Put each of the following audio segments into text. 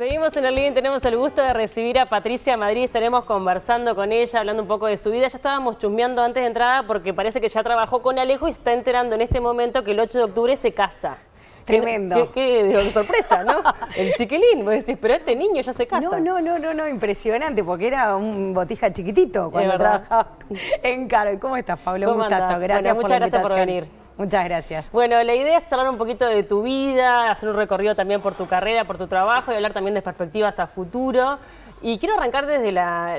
Seguimos en el living, tenemos el gusto de recibir a Patricia Madrid, estaremos conversando con ella, hablando un poco de su vida. Ya estábamos chusmeando antes de entrada porque parece que ya trabajó con Alejo y está enterando en este momento que el 8 de octubre se casa. Tremendo. Qué, sorpresa, ¿no? El chiquilín, vos decís, pero este niño ya se casa. No, no, no, no, impresionante, porque era un botija chiquitito cuando trabajaba en Caro. ¿Cómo estás, Pablo? Un Gustazo, gracias muchas gracias por venir. Muchas gracias. Bueno, la idea es charlar un poquito de tu vida, hacer un recorrido también por tu carrera, por tu trabajo y hablar también de perspectivas a futuro. Y quiero arrancar desde la,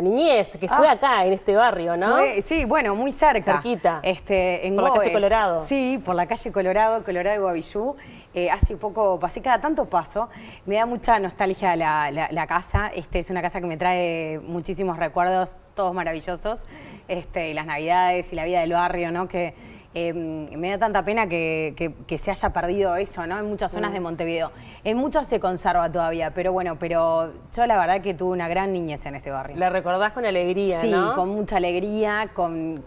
niñez, que fue ah. acá, en este barrio, ¿no? sí, bueno, muy cerca. Cerquita. Este, en por la calle Colorado. Sí, por la calle Colorado, Colorado de Guavillú. Eh, hace poco pasé cada tanto paso. Me da mucha nostalgia la, casa. Este, es una casa que me trae muchísimos recuerdos, todos maravillosos. Este, las navidades y la vida del barrio, ¿no? Que, Em, me da tanta pena que, se haya perdido eso, ¿no? En muchas zonas de mm. Montevideo. En muchas se conserva todavía, pero bueno, pero yo la verdad que tuve una gran niñez en este barrio. La recordás con alegría, ¿no? Sí, con mucha alegría, con,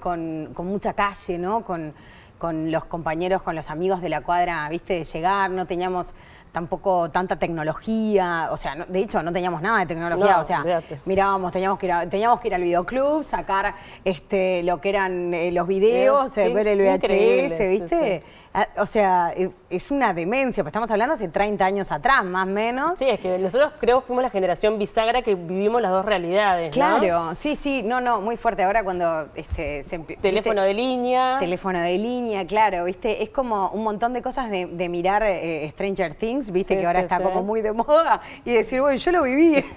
mucha calle, ¿no? Con, con los compañeros, con los amigos de la cuadra, viste, de llegar, no teníamos tampoco tanta tecnología, o sea, de hecho no teníamos nada de tecnología, o sea, mirábamos, teníamos que ir teníamos que ir al videoclub, sacar este lo que eran eh, los videos, eh, ver el VHS, ¿viste? Ah, o sea, eh, es una demencia, pues estamos hablando hace 30 años atrás, más o menos. Sí, es que nosotros creo que fuimos la generación bisagra que vivimos las dos realidades, Claro, sí, sí, no, no, muy fuerte. Ahora cuando este, se, Teléfono de línea. Teléfono de línea, claro, ¿viste? Es como un montón de cosas de, mirar Stranger Things viste que ahora está como muy de moda, y decir, bueno, yo lo viví.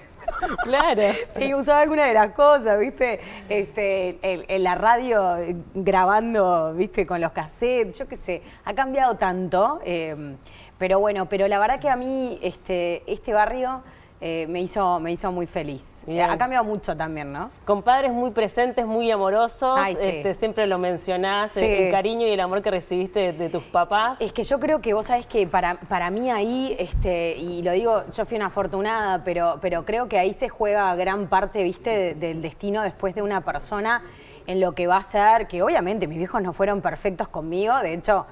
Claro. y usaba alguna de las cosas, ¿viste? Este, en, la radio grabando, ¿viste? Con los cassettes, yo qué sé. Ha cambiado tanto. Eh, pero bueno, pero la verdad que a mí este, este barrio eh, me, hizo, me hizo muy feliz. Eh, ha cambiado mucho también, ¿no? Con padres muy presentes, muy amorosos, este, siempre lo mencionás, eh, el, cariño y el amor que recibiste de, tus papás. Es que yo creo que vos sabés que para, para mí ahí, este, y lo digo, yo fui una afortunada, pero, pero creo que ahí se juega gran parte, viste, del destino después de una persona en lo que va a ser, que obviamente mis viejos no fueron perfectos conmigo, de hecho,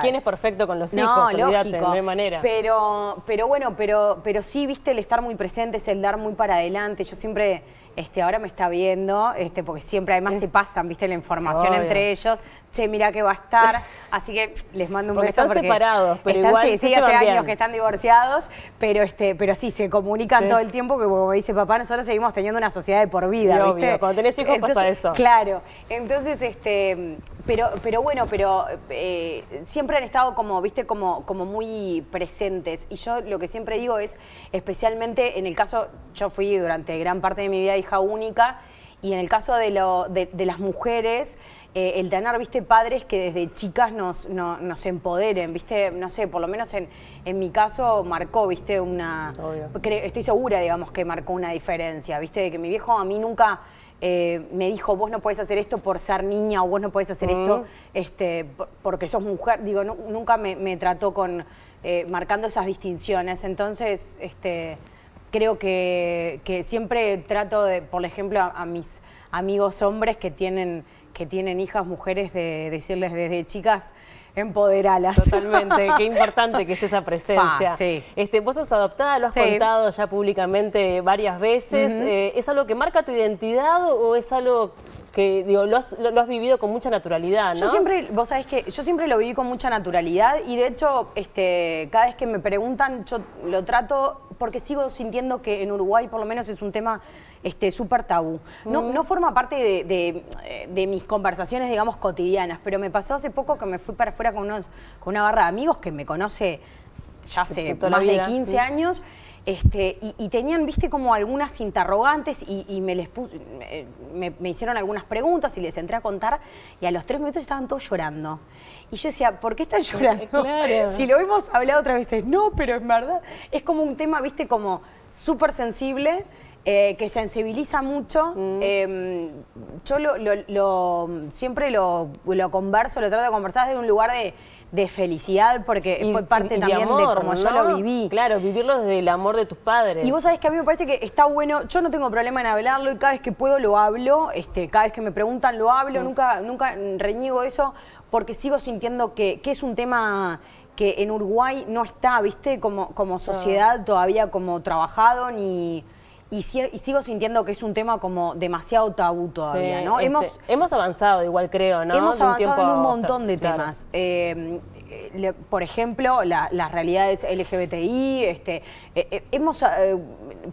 ¿quién es perfecto con los hijos? No, lógico, no manera. Pero, pero bueno, pero, pero sí, viste, el estar muy presente es el dar muy para adelante. Yo siempre, este, ahora me está viendo, este, porque siempre además se pasan, viste, la información entre ellos che, mira que va a estar. Así que les mando un porque beso. Están separados, pero igual sí, hace años que están divorciados, pero este, pero sí, se comunican todo el tiempo, que como dice papá, nosotros seguimos teniendo una sociedad de por vida, ¿viste? cuando tenés hijos pasa eso. Claro. Entonces, este, pero, pero bueno, pero eh, siempre han estado como, viste, como, como muy presentes. Y yo lo que siempre digo es, especialmente en el caso, yo fui durante gran parte de mi vida hija única, y en el caso de, lo, de las mujeres, eh, el tener, viste, padres que desde chicas nos, empoderen, viste, no sé, por lo menos en, mi caso marcó, viste, una... Estoy segura, digamos, que marcó una diferencia, viste, que mi viejo a mí nunca... Eh, me dijo, vos no podés hacer esto por ser niña o vos no podés hacer esto este, porque sos mujer. Digo, nunca me, trató con eh, marcando esas distinciones. Entonces, este, creo que, siempre trato de, por ejemplo, a mis amigos hombres que tienen que tienen hijas mujeres de decirles desde chicas, empoderalas. Totalmente, qué importante que es esa presencia. este, vos sos adoptada, lo has contado ya públicamente varias veces. Eh, ¿Es algo que marca tu identidad o es algo que lo, has, vivido con mucha naturalidad, ¿no? Yo siempre, vos sabés que yo siempre lo viví con mucha naturalidad y de hecho, este, cada vez que me preguntan, yo lo trato porque sigo sintiendo que en Uruguay por lo menos es un tema este, súper tabú. No, no forma parte de, mis conversaciones, digamos, cotidianas, pero me pasó hace poco que me fui para afuera con, unos, con una barra de amigos que me conoce ya hace más de 15 años. Este, y, tenían, viste, como algunas interrogantes y, me les me, hicieron algunas preguntas y les entré a contar y a los tres minutos estaban todos llorando. Y yo decía, ¿por qué están llorando? Si lo hemos hablado otras veces, no, pero en verdad es como un tema, viste, como súper sensible eh, que sensibiliza mucho. Mm. Em, yo lo, siempre lo, converso, lo trato de conversar desde un lugar de, felicidad, porque fue parte también de, cómo yo lo viví. Claro, vivirlo desde el amor de tus padres. Y vos sabés que a mí me parece que está bueno, yo no tengo problema en hablarlo y cada vez que puedo lo hablo, este, cada vez que me preguntan lo hablo, mm. nunca, nunca reñigo eso, porque sigo sintiendo que, es un tema que en Uruguay no está, ¿viste? Como, como ah. sociedad todavía como trabajado ni y, sigo sintiendo que es un tema como demasiado tabú todavía, ¿no? Este, hemos, avanzado igual creo, ¿no? Hemos avanzado en un montón de temas. Eh, por ejemplo, las realidades LGBTI, este, eh, eh, hemos,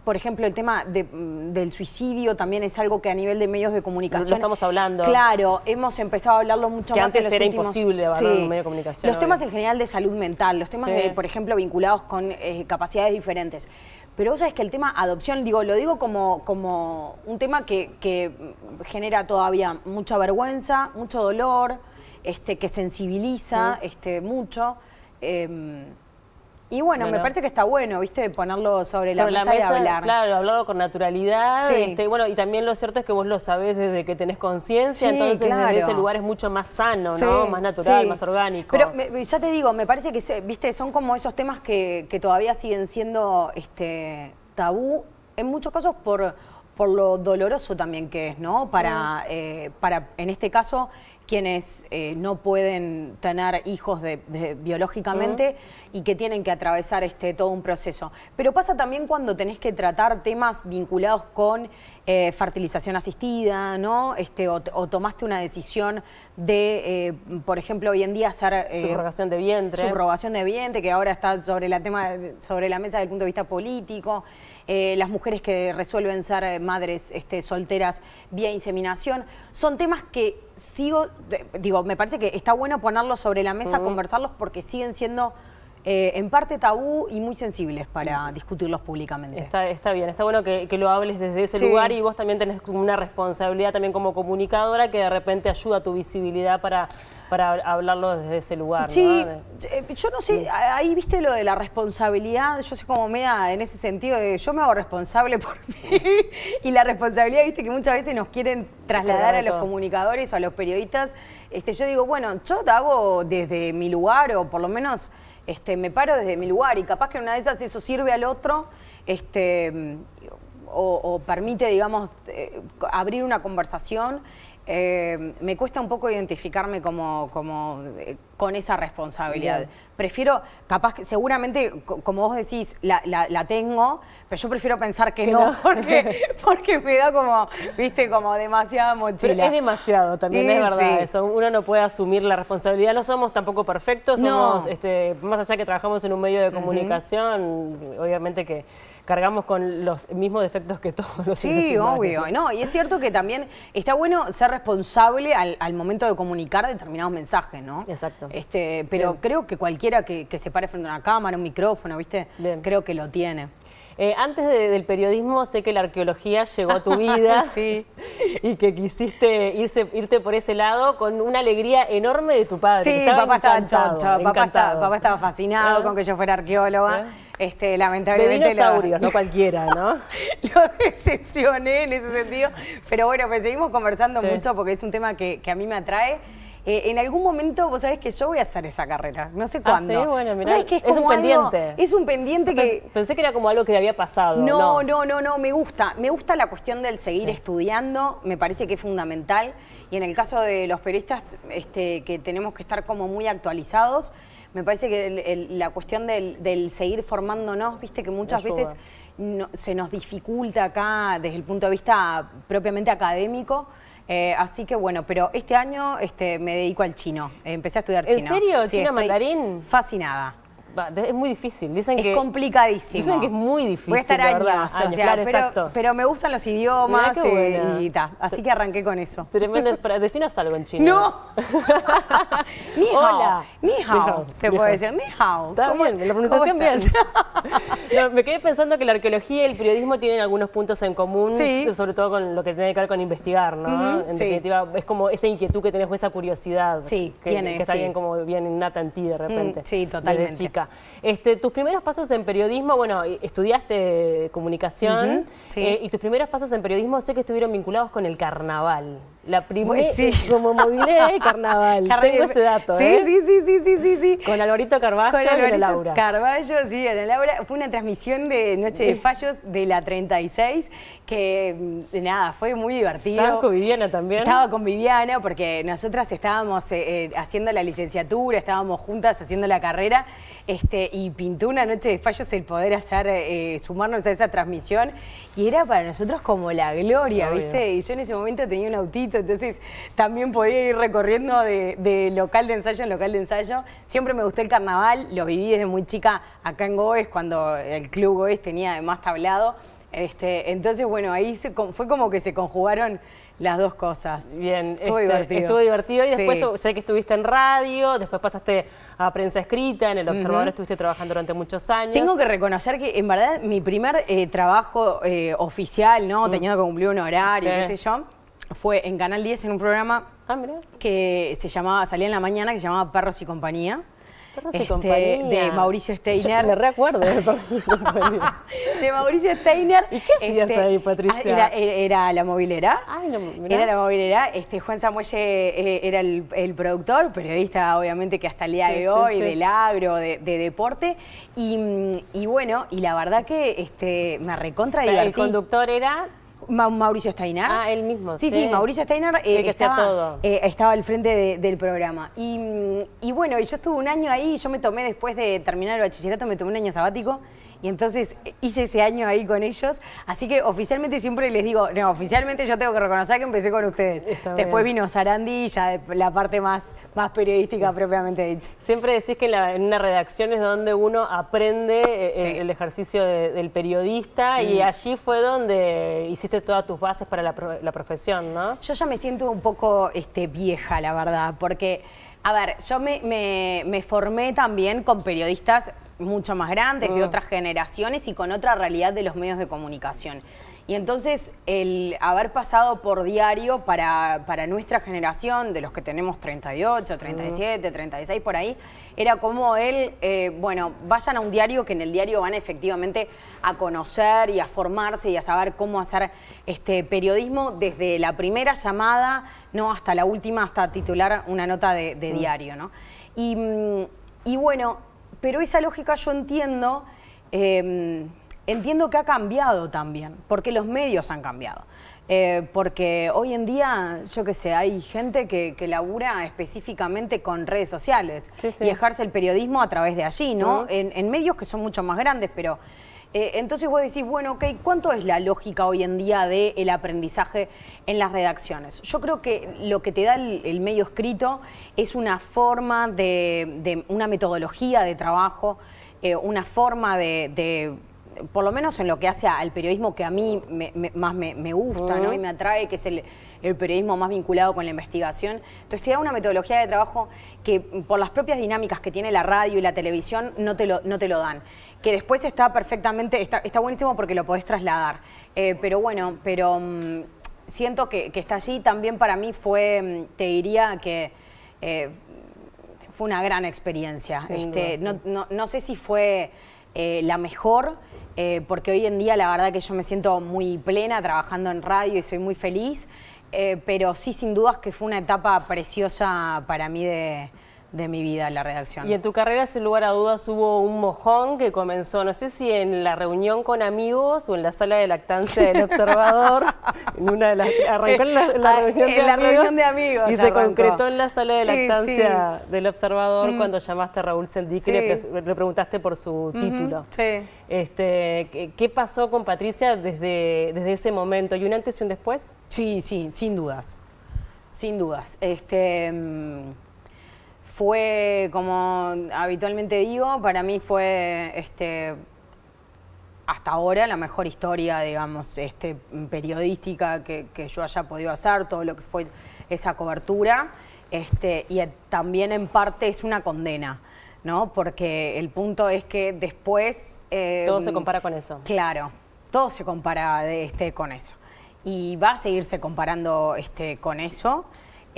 por ejemplo, el tema mm, del suicidio también es algo que a nivel de medios de comunicación... Lo estamos hablando. Claro, hemos empezado a hablarlo mucho que antes era imposible hablar en un medio de comunicación. Los temas en general de salud mental, los temas, por ejemplo, vinculados con capacidades diferentes. Pero vos sabés que el tema adopción, digo, lo digo como, como un tema que, genera todavía mucha vergüenza, mucho dolor, este, que sensibiliza este, mucho. Em, y bueno, me parece que está bueno, ¿viste? Ponerlo sobre la, mesa, hablar. Claro, hablarlo con naturalidad. Este, bueno, y también lo cierto es que vos lo sabés desde que tenés conciencia, entonces desde ese lugar es mucho más sano, ¿no? Más natural, más orgánico. Pero ya te digo, me parece que, ¿viste? Son como esos temas que, todavía siguen siendo este, tabú, en muchos casos por por lo doloroso también que es, ¿no? Para, mm. eh, para en este caso, quienes eh, no pueden tener hijos de, biológicamente mm y que tienen que atravesar este, todo un proceso. Pero pasa también cuando tenés que tratar temas vinculados con eh, fertilización asistida, ¿no? Este, o, tomaste una decisión de, eh, por ejemplo, hoy en día hacer... Eh, subrogación de vientre. Subrogación de vientre, que ahora está sobre la, tema, sobre la mesa desde el punto de vista político. las mujeres que resuelven ser madres este, solteras vía inseminación. Son temas que sigo... Digo, me parece que está bueno ponerlos sobre la mesa, conversarlos, porque siguen siendo eh, en parte tabú y muy sensibles para discutirlos públicamente. Está, bien, está bueno que, lo hables desde ese lugar y vos también tenés una responsabilidad también como comunicadora que de repente ayuda a tu visibilidad para hablarlo desde ese lugar. Sí, eh, yo no sé, ahí viste lo de la responsabilidad, yo soy como da en ese sentido yo me hago responsable por mí y la responsabilidad, viste que muchas veces nos quieren trasladar a los comunicadores o a los periodistas, este, yo digo, bueno, yo te hago desde mi lugar o por lo menos este, me paro desde mi lugar y capaz que una de esas eso sirve al otro este, o, permite, digamos, eh, abrir una conversación eh, me cuesta un poco identificarme como, como eh, con esa responsabilidad. Prefiero, capaz, seguramente, como vos decís, la, tengo, pero yo prefiero pensar que, no, Porque, porque, me da como, viste, como demasiada mochila. es demasiado, también es verdad eso. Uno no puede asumir la responsabilidad, no somos tampoco perfectos, somos, este, más allá que trabajamos en un medio de comunicación, obviamente que cargamos con los mismos defectos que todos los Sí, obvio. No, y es cierto que también está bueno ser responsable al, momento de comunicar determinados mensajes, ¿no? Exacto. Este, pero creo que cualquiera que, se pare frente a una cámara, un micrófono, ¿viste? Creo que lo tiene. Eh, antes del periodismo, sé que la arqueología llegó a tu vida sí. y que quisiste irse, irte por ese lado con una alegría enorme de tu padre. Sí, papá estaba, papá, estaba, fascinado ¿Eh? con que yo fuera arqueóloga. ¿Eh? Este, lamentablemente. De no cualquiera, ¿no? lo decepcioné en ese sentido. Pero bueno, pues seguimos conversando mucho porque es un tema que, a mí me atrae. Eh, en algún momento, vos sabés que yo voy a hacer esa carrera, no sé ah, cuándo. sí, bueno, mirá, es, un pendiente. es un pendiente que... Pensé que era como algo que le había pasado. No, no, no, no, me gusta. Me gusta la cuestión del seguir estudiando, me parece que es fundamental. Y en el caso de los periodistas, este, que tenemos que estar como muy actualizados, me parece que la cuestión del, seguir formándonos, viste que muchas veces se nos dificulta acá desde el punto de vista propiamente académico. Eh, así que bueno, pero este año este, me dedico al chino. Empecé a estudiar chino. ¿En serio? ¿Chino mandarín? Fascinada. Es muy difícil. Dicen que es complicadísimo. Dicen que es muy difícil. Voy a estar años. pero, pero, me gustan los idiomas y ta, Así que arranqué con eso. Tremendo. Decinos algo en chino. ¡No! ni Hola. Ni hao. Te puedo decir ni hao. Está bien, la pronunciación bien. me quedé pensando que la arqueología y el periodismo tienen algunos puntos en común, sobre todo con lo que tiene que ver con investigar, ¿no? en definitiva, es como esa inquietud que tenés o esa curiosidad. que, es Que está bien como bien innata en ti de mm, repente. sí, totalmente. Este, tus primeros pasos en periodismo, bueno, estudiaste comunicación eh, y tus primeros pasos en periodismo sé que estuvieron vinculados con el carnaval la primera como movilé, carnaval. Tengo ese dato. Sí, ¿eh? sí, sí, sí, sí, sí, sí. Con Alvarito Carballo y Ana Laura. Carballo, sí, Ana Laura. Fue una transmisión de Noche de Fallos de la 36 que mm, nada, fue muy divertido. Estaba con Viviana también. Estaba con Viviana porque nosotras estábamos eh, eh, haciendo la licenciatura, estábamos juntas haciendo la carrera. Este, y pintó una noche de fallos el poder hacer, sumarnos a esa transmisión y era para nosotros como la gloria, ¿viste? Y yo en ese momento tenía un autito entonces también podía ir recorriendo de, local de ensayo en local de ensayo. Siempre me gustó el carnaval, lo viví desde muy chica acá en Goes, cuando el club Goes tenía más tablado. Este, entonces, bueno, ahí fue como que se conjugaron las dos cosas. Bien, estuvo este, divertido. Estuvo divertido y después sé que estuviste en radio, después pasaste a prensa escrita, en el Observador estuviste trabajando durante muchos años. Tengo que reconocer que en verdad mi primer eh, trabajo eh, oficial, ¿no? Mm. Teniendo que cumplir un horario, qué sé yo, fue en Canal 10 en un programa ah, que se llamaba, salía en la mañana, que se llamaba Perros y Compañía. Perros y este, Compañía. De Mauricio Steiner. me recuerdo de Perros y Compañía. de Mauricio Steiner. ¿Y qué hacías este, ahí, ah, Patricia? Era, la movilera. Era la movilera. Este, Juan Samuelle eh, era el, productor, periodista obviamente que hasta el día de hoy, del agro, de, deporte. Y, bueno, y la verdad que este, me recontra divertí. El conductor era Mauricio Steinar. Ah, él mismo. Sí, sí, Mauricio Steinar eh, estaba, eh, estaba al frente del programa. Y, y bueno, yo estuve un año ahí, yo me tomé después de terminar el bachillerato, me tomé un año sabático y entonces eh, hice ese año ahí con ellos. Así que oficialmente siempre les digo, no, oficialmente yo tengo que reconocer que empecé con ustedes. Después vino Sarandi, ya la parte más, más periodística propiamente dicha. Siempre decís que en, una redacción es donde uno aprende eh, eh, el, ejercicio del periodista y allí fue donde hiciste todas tus bases para la, profesión, ¿no? Yo ya me siento un poco este, vieja, la verdad, porque... A ver, yo me, me formé también con periodistas mucho más grandes, de ah. otras generaciones y con otra realidad de los medios de comunicación. Y entonces el haber pasado por diario para, para nuestra generación, de los que tenemos 38, 37, 36 por ahí, era como él, eh, bueno, vayan a un diario que en el diario van efectivamente a conocer y a formarse y a saber cómo hacer este periodismo desde la primera llamada, no hasta la última, hasta titular una nota de, ah. diario, ¿no? y mm, bueno, pero esa lógica yo entiendo, em, entiendo que ha cambiado también, porque los medios han cambiado. Eh, porque hoy en día, yo qué sé, hay gente que, labura específicamente con redes sociales y ejerce el periodismo a través de allí, ¿no? en, en medios que son mucho más grandes, pero entonces eh, entonces vos decís, bueno, ok, ¿cuánto es la lógica hoy en día del aprendizaje en las redacciones? Yo creo que lo que te da el, medio escrito es una forma de, una metodología de trabajo, eh, una forma de por lo menos en lo que hace al periodismo que a mí más me, gusta y me atrae, que es el, periodismo más vinculado con la investigación. Entonces te da una metodología de trabajo que por las propias dinámicas que tiene la radio y la televisión no te lo, no te lo dan. Que después está perfectamente, está, buenísimo porque lo podés trasladar. Eh, pero bueno, pero mm, siento que, está allí. También para mí fue, mm, te diría que... Eh, fue una gran experiencia. Este, no, sé si fue eh, la mejor, eh, porque hoy en día la verdad que yo me siento muy plena trabajando en radio y soy muy feliz, eh, pero sí sin dudas que fue una etapa preciosa para mí de, de mi vida la redacción. Y en tu carrera, sin lugar a dudas, hubo un mojón que comenzó, no sé si en la reunión con amigos o en la sala de lactancia del observador, en una de las, arrancó en la, ah, reunión, de amigos, Y se, concretó en la sala de lactancia del observador mm. cuando llamaste a Raúl Sendic y le, preguntaste por su título. Sí. Este, ¿Qué pasó con Patricia desde, desde ese momento? y un antes y un después? Sí, sí, sin dudas. Sin dudas. Este, mm, fue, como habitualmente digo, para mí fue este, hasta ahora la mejor historia, digamos, este, periodística que, yo haya podido hacer, todo lo que fue esa cobertura. Este, y también en parte es una condena. ¿no? Porque el punto es que después... todo se em, compara con eso. Claro, todo se compara este, con eso. Y va a seguirse comparando este, con eso.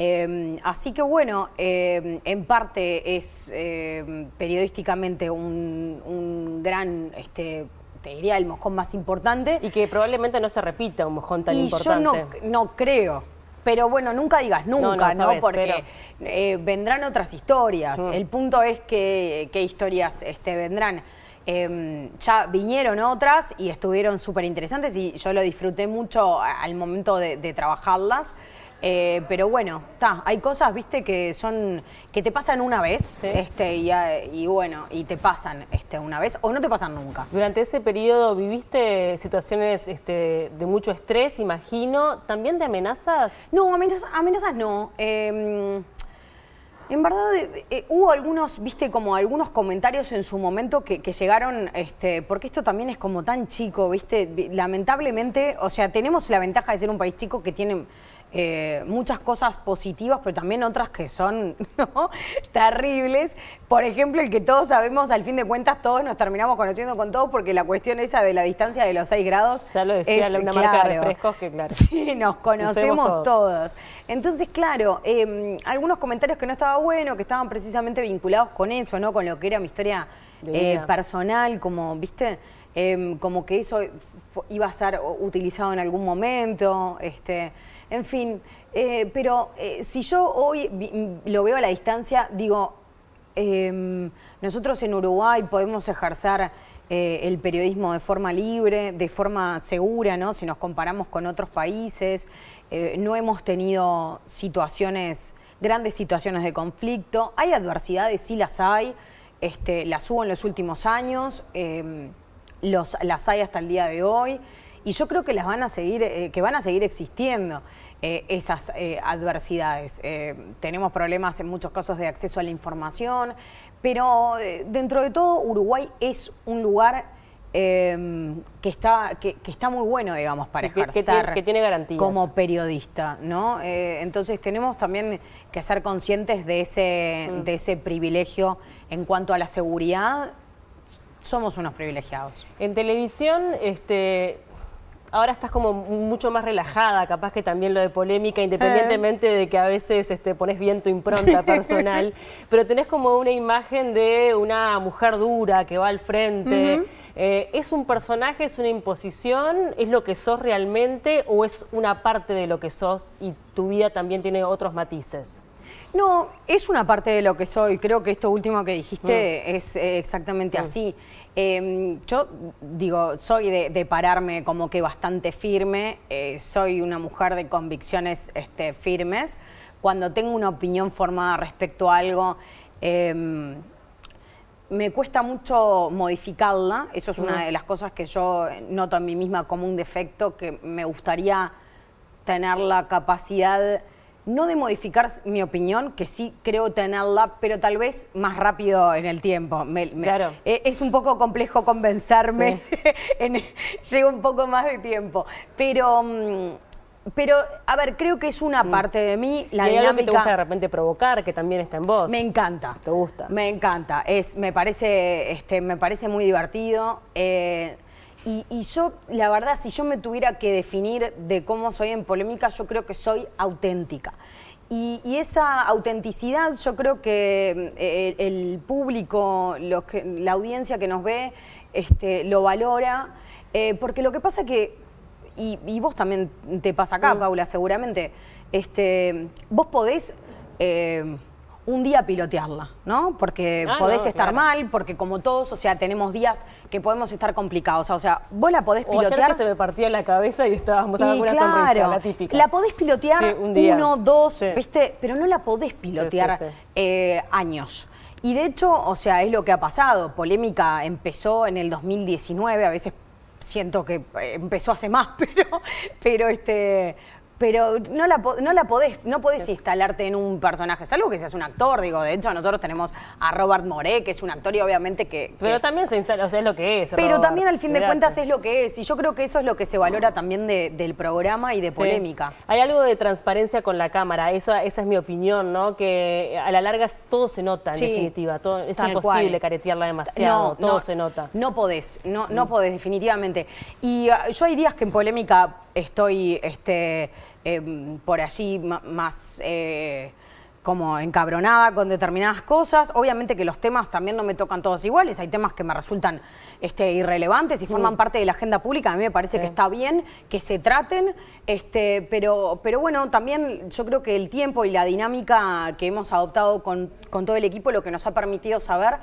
Em, así que bueno, em, en parte es em, periodísticamente un, gran, este, te diría, el mojón más importante. Y que probablemente no se repita un mojón tan importante. Yo no, creo. Pero bueno, nunca digas nunca, ¿no? Porque eh, vendrán otras historias. Mm. El punto es que qué historias este, vendrán. ya vinieron otras y estuvieron súper interesantes y yo lo disfruté mucho al momento de trabajarlas. Eh, pero bueno, está, hay cosas, viste, que son, que te pasan una vez, este, ah, y, bueno, y te pasan este, una vez, o no te pasan nunca. Durante ese periodo viviste situaciones este, de mucho estrés, imagino, también de amenazas. No, amenazas, no. Em, en verdad, eh, hubo algunos, viste, como algunos comentarios en su momento que, llegaron, este, porque esto también es como tan chico, viste, lamentablemente, o sea, tenemos la ventaja de ser un país chico que tiene eh, muchas cosas positivas, pero también otras que son terribles. Por ejemplo, el que todos sabemos, al fin de cuentas, todos nos terminamos conociendo con todos porque la cuestión esa de la distancia de los 6 grados. Ya lo decía es, una marca de refrescos Sí, nos conocemos todos. Entonces, claro, em, algunos comentarios que no estaba bueno, que estaban precisamente vinculados con eso, ¿no? Con lo que era mi historia eh, personal, como, ¿viste? Em, como que eso iba a ser utilizado en algún momento. Este, en fin, eh, pero eh, si yo hoy mm, lo veo a la distancia, digo, em, nosotros en Uruguay podemos ejercer eh, el periodismo de forma libre, de forma segura, ¿no? Si nos comparamos con otros países, no hemos tenido situaciones, grandes situaciones de conflicto. Hay adversidades, sí las hay, este, las hubo en los últimos años, em, las hay hasta el día de hoy y yo creo que las van a seguir, eh, que van a seguir existiendo eh, esas eh, adversidades. tenemos problemas en muchos casos de acceso a la información, pero dentro de todo Uruguay es un lugar em, que, está, que, está muy bueno, digamos, para ejercer que, tiene, que garantías. como periodista, ¿no? entonces tenemos también que ser conscientes de ese, mm. de ese privilegio en cuanto a la seguridad. Somos unos privilegiados. En televisión, este, ahora estás como mucho más relajada, capaz que también lo de polémica, independientemente de que a veces este, pones bien tu impronta personal, pero tenés como una imagen de una mujer dura que va al frente. Eh, ¿Es un personaje, es una imposición, es lo que sos realmente o es una parte de lo que sos y tu vida también tiene otros matices? No, es una parte de lo que soy. Creo que esto último que dijiste mm. es eh, exactamente mm. así. Em, yo digo, soy de, pararme como que bastante firme. Eh, soy una mujer de convicciones este, firmes. Cuando tengo una opinión formada respecto a algo, em, me cuesta mucho modificarla. Eso es una mm. de las cosas que yo noto en mí misma como un defecto que me gustaría tener la capacidad no de modificar mi opinión, que sí creo tenerla, pero tal vez más rápido en el tiempo. claro. E, es un poco complejo convencerme, un poco más de tiempo, pero... Mm, pero, a ver, creo que es una mm. parte de mí, la dinámica... que te gusta de repente provocar, que también está en vos. Me encanta. ¿Te gusta? Me encanta. Es, me, parece, este, me parece muy divertido. Eh, y, yo, la verdad, si yo me tuviera que definir de cómo soy en polémica, yo creo que soy auténtica. Y, esa autenticidad, yo creo que eh, el, público, los la audiencia que nos ve, este, lo valora. Eh, porque lo que pasa que, y, vos también te pasa acá, mm. Paula, seguramente, este, vos podés... Eh, un día pilotearla, ¿no? Porque ah, podés estar mal, porque como todos, o sea, tenemos días que podemos estar complicados. O sea, vos la podés pilotear. se me partía la cabeza y estábamos dando una sonrisa, la típica. La podés pilotear uno, dos, ¿viste? Pero no la podés pilotear eh, años. Y de hecho, o sea, es lo que ha pasado. Polémica empezó en el 2019, a veces siento que eh, empezó hace más, pero, pero este, pero no la, no la podés, no podés instalarte en un personaje, salvo que seas un actor, digo, de hecho nosotros tenemos a Robert Moré, que es un actor y obviamente que... pero también se instala, o sea, es lo que es. Pero también al fin de cuentas es lo que es, y yo creo que eso es lo que se valora también del programa y de polémica. Hay algo de transparencia con la cámara, esa es mi opinión, ¿no? Que a la larga todo se nota, en definitiva, todo, es imposible caretearla demasiado, no, todo se nota. No podés, no, no mm. podés, definitivamente. Y ah, yo hay días que en polémica estoy... este Em, por allí más eh, como encabronada con determinadas cosas. Obviamente que los temas también no me tocan todos iguales, hay temas que me resultan este, irrelevantes y mm. forman parte de la agenda pública. A mí me parece que está bien que se traten, este, pero, pero bueno, también yo creo que el tiempo y la dinámica que hemos adoptado con, todo el equipo lo que nos ha permitido saber,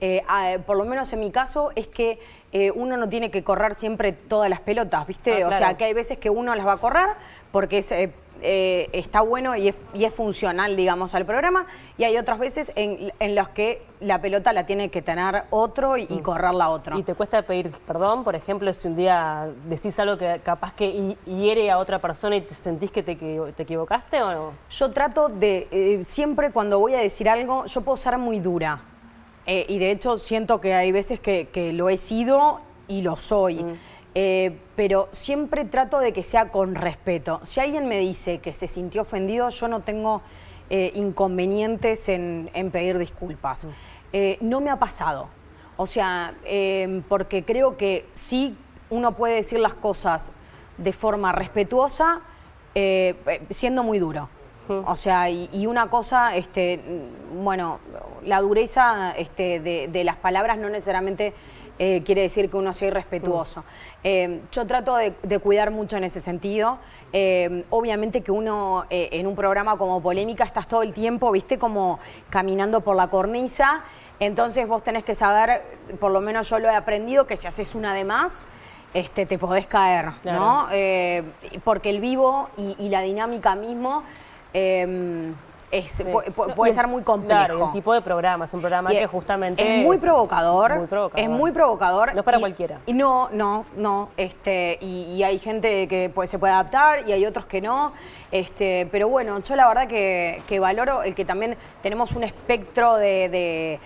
eh, por lo menos en mi caso, es que eh, uno no tiene que correr siempre todas las pelotas, ¿viste? Ah, o sea, que hay veces que uno las va a correr porque eh, eh, está bueno y es, funcional, digamos, al programa, y hay otras veces en, las que la pelota la tiene que tener otro y, mm. correr la otra. ¿Y te cuesta pedir perdón? Por ejemplo, si un día decís algo que capaz que hiere a otra persona y te sentís que te, equivocaste o no? Yo trato de, siempre cuando voy a decir algo, yo puedo ser muy dura. Eh, y de hecho siento que hay veces que, lo he sido y lo soy. Mm. Eh, pero siempre trato de que sea con respeto. Si alguien me dice que se sintió ofendido, yo no tengo eh, inconvenientes en, pedir disculpas. Mm. no me ha pasado. O sea, em, porque creo que sí uno puede decir las cosas de forma respetuosa, siendo muy duro. O sea, y, una cosa, este, bueno, la dureza este, de, las palabras no necesariamente eh, quiere decir que uno sea irrespetuoso. Eh, yo trato de, cuidar mucho en ese sentido. Eh, obviamente que uno en un programa como Polémica estás todo el tiempo, viste, como caminando por la cornisa. Entonces vos tenés que saber, por lo menos yo lo he aprendido, que si haces una de más, este, te podés caer, ¿no? porque el vivo y la dinámica mismo Em, puede, ser muy complejo. un tipo de programa, es un programa que justamente... Es muy provocador. Es muy provocador. No es para cualquiera. Y no, no, no. Este, y, hay gente que pues, se puede adaptar y hay otros que no. Este, pero bueno, yo la verdad que, valoro el que también tenemos un espectro de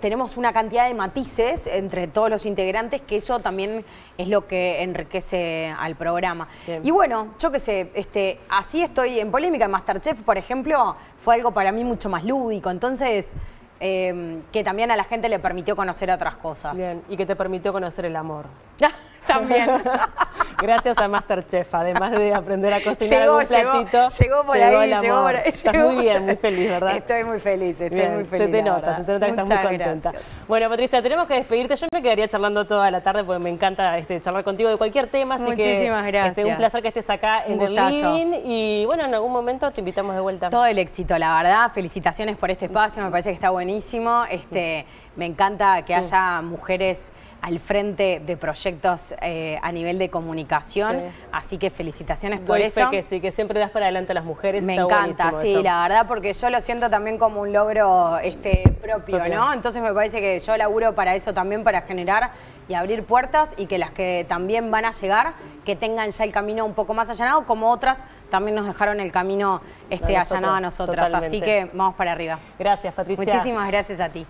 tenemos una cantidad de matices entre todos los integrantes que eso también es lo que enriquece al programa. Y bueno, yo qué sé, este, así estoy en polémica. Masterchef, por ejemplo, fue algo para mí mucho más lúdico. Entonces, Em, que también a la gente le permitió conocer otras cosas. Bien, y que te permitió conocer el amor. también. Gracias a Masterchef, además de aprender a cocinar llegó, platito. Llegó, llegó por ahí, llegó por ahí. Estás muy bien, muy feliz, ¿verdad? Estoy muy feliz, estoy muy feliz. Se te nota, se te nota que estás muy contenta. Bueno, Patricia, tenemos que despedirte. Yo me quedaría charlando toda la tarde porque me encanta este, charlar contigo de cualquier tema. Así Muchísimas este, gracias. un placer que estés acá en el living. Y bueno, en algún momento te invitamos de vuelta. Todo el éxito, la verdad. Felicitaciones por este espacio, me parece que está bueno buenísimo. Este, me encanta que haya mujeres al frente de proyectos eh, a nivel de comunicación, así que felicitaciones por eso. que sí, que siempre das para adelante a las mujeres. Me encanta, sí, la verdad, porque yo lo siento también como un logro este, propio, ¿no? Entonces me parece que yo laburo para eso también, para generar y abrir puertas y que las que también van a llegar, que tengan ya el camino un poco más allanado, como otras también nos dejaron el camino este, allanado a nosotras. Así que vamos para arriba. Gracias, Patricia. Muchísimas gracias a ti.